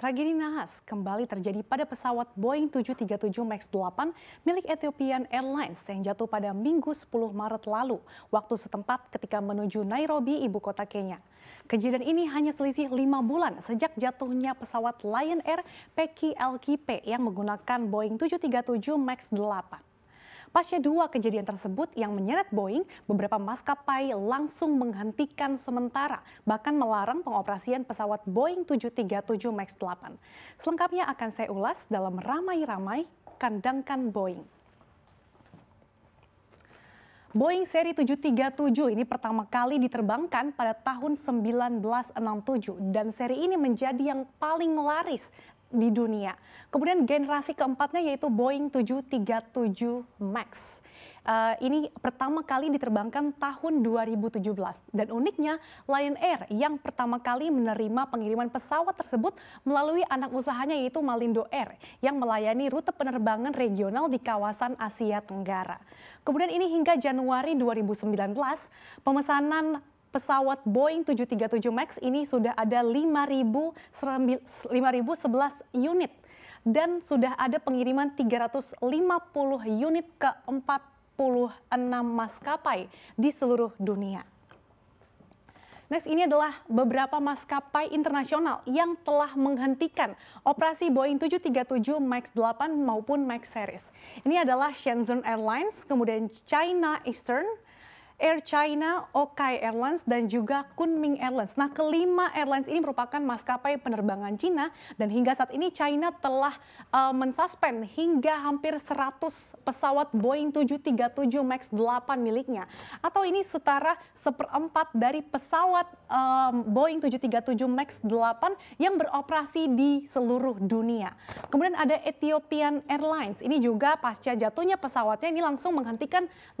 Tragedi nahas kembali terjadi pada pesawat Boeing 737 MAX 8 milik Ethiopian Airlines yang jatuh pada Minggu 10 Maret lalu, waktu setempat ketika menuju Nairobi, ibu kota Kenya. Kejadian ini hanya selisih lima bulan sejak jatuhnya pesawat Lion Air PKLKP yang menggunakan Boeing 737 MAX 8. Pasca dua kejadian tersebut yang menyeret Boeing, beberapa maskapai langsung menghentikan sementara, bahkan melarang pengoperasian pesawat Boeing 737 MAX 8. Selengkapnya akan saya ulas dalam Ramai-Ramai Kandangkan Boeing. Boeing seri 737 ini pertama kali diterbangkan pada tahun 1967 dan seri ini menjadi yang paling laris di dunia. Kemudian generasi keempatnya yaitu Boeing 737 MAX. Uh, ini pertama kali diterbangkan tahun 2017 dan uniknya Lion Air yang pertama kali menerima pengiriman pesawat tersebut melalui anak usahanya yaitu Malindo Air yang melayani rute penerbangan regional di kawasan Asia Tenggara. Kemudian ini hingga Januari 2019 pemesanan pesawat Boeing 737 MAX ini sudah ada 5.011 unit dan sudah ada pengiriman 350 unit ke 46 maskapai di seluruh dunia. Next ini adalah beberapa maskapai internasional yang telah menghentikan operasi Boeing 737 MAX 8 maupun MAX series. Ini adalah Shenzhen Airlines, kemudian China Eastern, Air China, Okai Airlines, dan juga Kunming Airlines. Nah, kelima airlines ini merupakan maskapai penerbangan China dan hingga saat ini China telah uh, mensuspend hingga hampir 100 pesawat Boeing 737 MAX 8 miliknya. Atau ini setara seperempat dari pesawat um, Boeing 737 MAX 8 yang beroperasi di seluruh dunia. Kemudian ada Ethiopian Airlines. Ini juga pasca jatuhnya pesawatnya ini langsung menghentikan 5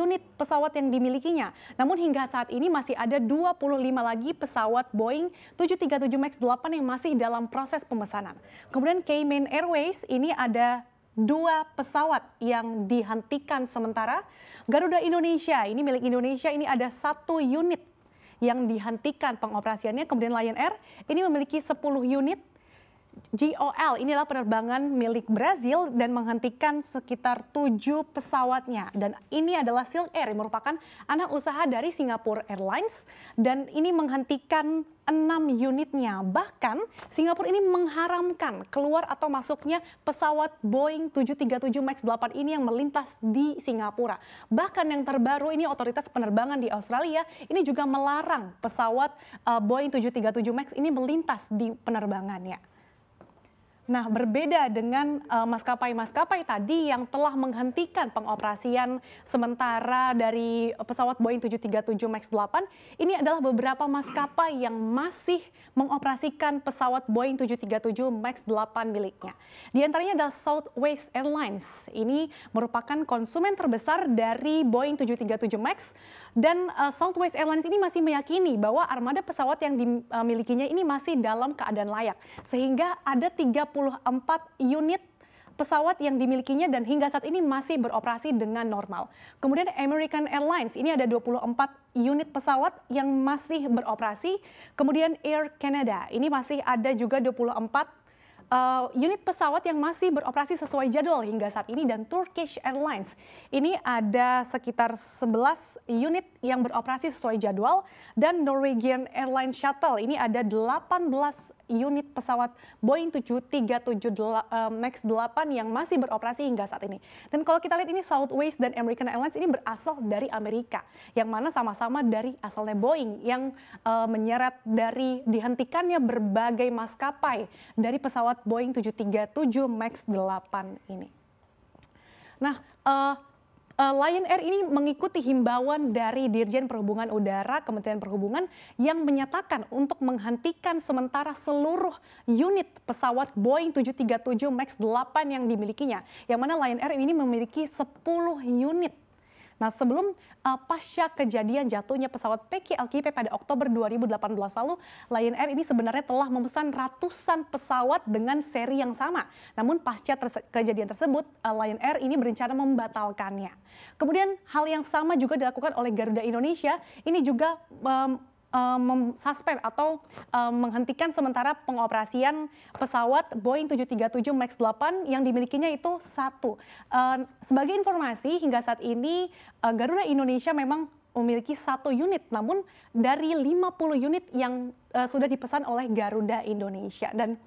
unit pesawat yang dimilikinya. Namun hingga saat ini masih ada 25 lagi pesawat Boeing 737 MAX 8 yang masih dalam proses pemesanan. Kemudian Cayman Airways ini ada dua pesawat yang dihentikan sementara. Garuda Indonesia, ini milik Indonesia, ini ada satu unit yang dihentikan pengoperasiannya. Kemudian Lion Air ini memiliki 10 unit GOL inilah penerbangan milik Brazil dan menghentikan sekitar tujuh pesawatnya. Dan ini adalah Silk Air yang merupakan anak usaha dari Singapore Airlines dan ini menghentikan enam unitnya. Bahkan Singapura ini mengharamkan keluar atau masuknya pesawat Boeing 737 MAX 8 ini yang melintas di Singapura. Bahkan yang terbaru ini otoritas penerbangan di Australia ini juga melarang pesawat uh, Boeing 737 MAX ini melintas di penerbangannya. Nah, berbeda dengan eh, maskapai-maskapai uh, tadi yang telah menghentikan pengoperasian sementara dari pesawat Boeing 737 MAX 8, ini adalah beberapa maskapai yang masih mengoperasikan pesawat Boeing 737 MAX 8 miliknya. Di antaranya ada Southwest Airlines. Ini merupakan konsumen terbesar dari Boeing 737 MAX dan uh, Southwest Airlines ini masih meyakini bahwa armada pesawat yang dimilikinya eh, ini masih dalam keadaan layak. Sehingga ada tiga 34 unit pesawat yang dimilikinya dan hingga saat ini masih beroperasi dengan normal. Kemudian American Airlines ini ada 24 unit pesawat yang masih beroperasi. Kemudian Air Canada ini masih ada juga 24 uh, eh, unit pesawat yang masih beroperasi sesuai jadwal hingga saat ini dan Turkish Airlines. Ini ada sekitar 11 unit yang beroperasi sesuai jadwal dan Norwegian Airlines Shuttle ini ada 18 unit pesawat Boeing 737 eh, MAX 8 yang masih beroperasi hingga saat ini. Dan kalau kita lihat ini Southwest dan American Airlines ini berasal dari Amerika, yang mana sama-sama dari asalnya Boeing yang uh, menyeret dari dihentikannya berbagai maskapai dari pesawat Boeing 737 MAX 8 ini. Nah, uh, Eh, Lion Air ini mengikuti himbauan dari Dirjen Perhubungan Udara Kementerian Perhubungan yang menyatakan untuk menghentikan sementara seluruh unit pesawat Boeing 737 MAX 8 yang dimilikinya. Yang mana Lion Air ini memiliki 10 unit Nah, sebelum uh, pasca kejadian jatuhnya pesawat PKLKP pada Oktober 2018 lalu, Lion Air ini sebenarnya telah memesan ratusan pesawat dengan seri yang sama. Namun pasca terse kejadian tersebut, uh, Lion Air ini berencana membatalkannya. Kemudian hal yang sama juga dilakukan oleh Garuda Indonesia. Ini juga um, uh, atau eh, menghentikan sementara pengoperasian pesawat Boeing 737 MAX 8 yang dimilikinya itu satu. Eh, sebagai informasi hingga saat ini Garuda Indonesia memang memiliki satu unit, namun dari 50 unit yang uh, sudah dipesan oleh Garuda Indonesia dan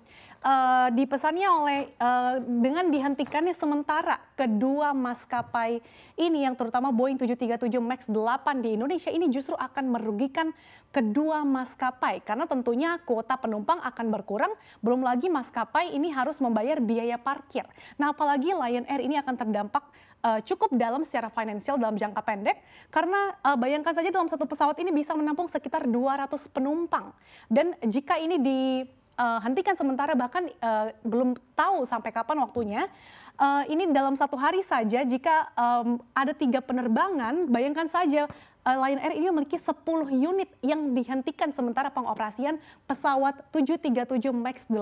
uh, dipesannya oleh uh, dengan dihentikannya sementara kedua maskapai ini yang terutama Boeing 737 Max 8 di Indonesia ini justru akan merugikan kedua maskapai karena tentunya kuota penumpang akan berkurang belum lagi maskapai ini harus membayar biaya parkir. Nah, apalagi Lion Air ini akan terdampak uh, cukup dalam secara finansial dalam jangka pendek karena uh, bayangkan saja dalam satu pesawat ini bisa menampung sekitar 200 penumpang dan jika ini di uh, hentikan sementara bahkan uh, belum tahu sampai kapan waktunya. Uh, ini dalam satu hari saja jika um, ada tiga penerbangan, bayangkan saja uh, Lion Air ini memiliki 10 unit yang dihentikan sementara pengoperasian pesawat 737 MAX 8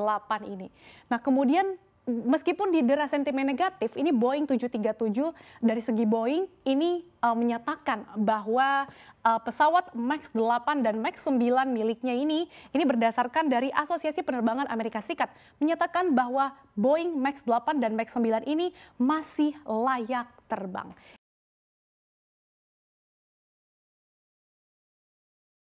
ini. Nah kemudian meskipun di deras sentimen negatif, ini Boeing 737 dari segi Boeing ini uh, menyatakan bahwa uh, pesawat MAX 8 dan MAX 9 miliknya ini, ini berdasarkan dari Asosiasi Penerbangan Amerika Serikat, menyatakan bahwa Boeing MAX 8 dan MAX 9 ini masih layak terbang.